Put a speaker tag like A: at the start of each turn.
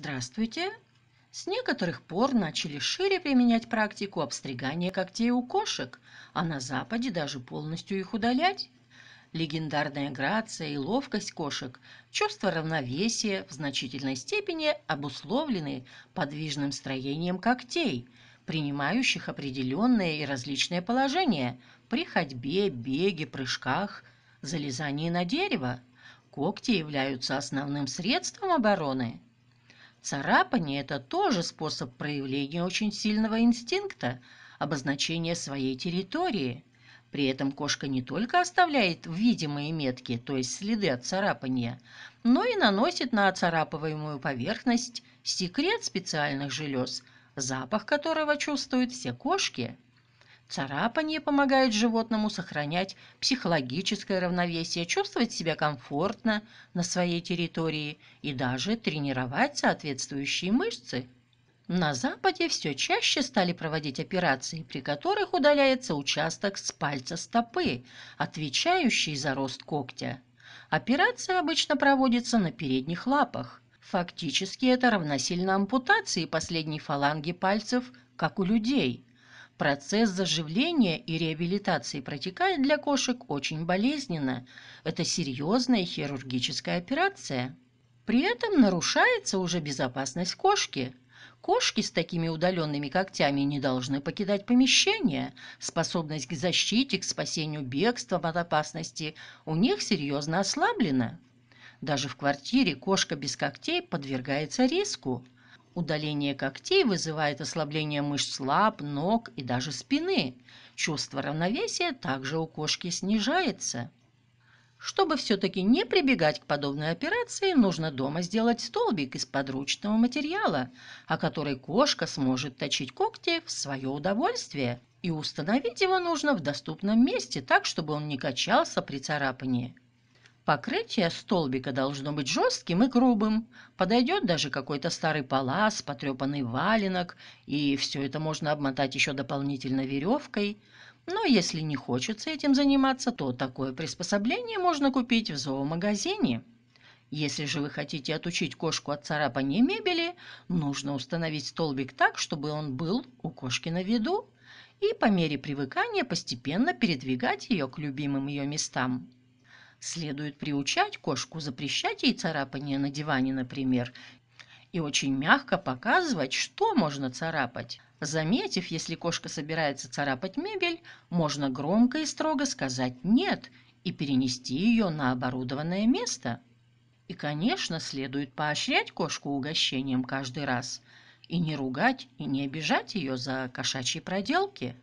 A: Здравствуйте! С некоторых пор начали шире применять практику обстригания когтей у кошек, а на Западе даже полностью их удалять. Легендарная грация и ловкость кошек, чувство равновесия в значительной степени обусловлены подвижным строением когтей, принимающих определенные и различные положения при ходьбе, беге, прыжках, залезании на дерево. Когти являются основным средством обороны – Царапание – это тоже способ проявления очень сильного инстинкта, обозначения своей территории. При этом кошка не только оставляет видимые метки, то есть следы от царапания, но и наносит на оцарапываемую поверхность секрет специальных желез, запах которого чувствуют все кошки – Царапание помогает животному сохранять психологическое равновесие, чувствовать себя комфортно на своей территории и даже тренировать соответствующие мышцы. На Западе все чаще стали проводить операции, при которых удаляется участок с пальца стопы, отвечающий за рост когтя. Операция обычно проводится на передних лапах. Фактически это равносильно ампутации последней фаланги пальцев, как у людей – Процесс заживления и реабилитации протекает для кошек очень болезненно. Это серьезная хирургическая операция. При этом нарушается уже безопасность кошки. Кошки с такими удаленными когтями не должны покидать помещение. Способность к защите, к спасению бегством от опасности у них серьезно ослаблена. Даже в квартире кошка без когтей подвергается риску – Удаление когтей вызывает ослабление мышц лап, ног и даже спины. Чувство равновесия также у кошки снижается. Чтобы все-таки не прибегать к подобной операции, нужно дома сделать столбик из подручного материала, о который кошка сможет точить когти в свое удовольствие. И установить его нужно в доступном месте, так, чтобы он не качался при царапании. Покрытие столбика должно быть жестким и грубым. Подойдет даже какой-то старый палас, потрепанный валенок, и все это можно обмотать еще дополнительно веревкой. Но если не хочется этим заниматься, то такое приспособление можно купить в зоомагазине. Если же вы хотите отучить кошку от царапания мебели, нужно установить столбик так, чтобы он был у кошки на виду, и по мере привыкания постепенно передвигать ее к любимым ее местам. Следует приучать кошку, запрещать ей царапание на диване, например, и очень мягко показывать, что можно царапать. Заметив, если кошка собирается царапать мебель, можно громко и строго сказать «нет» и перенести ее на оборудованное место. И, конечно, следует поощрять кошку угощением каждый раз и не ругать и не обижать ее за кошачьи проделки.